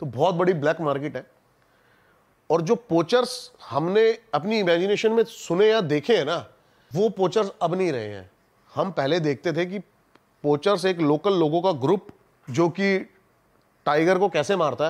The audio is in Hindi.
तो बहुत बड़ी ब्लैक मार्केट है और जो पोचर्स हमने अपनी इमेजिनेशन में सुने या देखे हैं ना वो पोचर्स अब नहीं रहे हैं हम पहले देखते थे कि पोचर्स एक लोकल लोगों का ग्रुप जो कि टाइगर को कैसे मारता है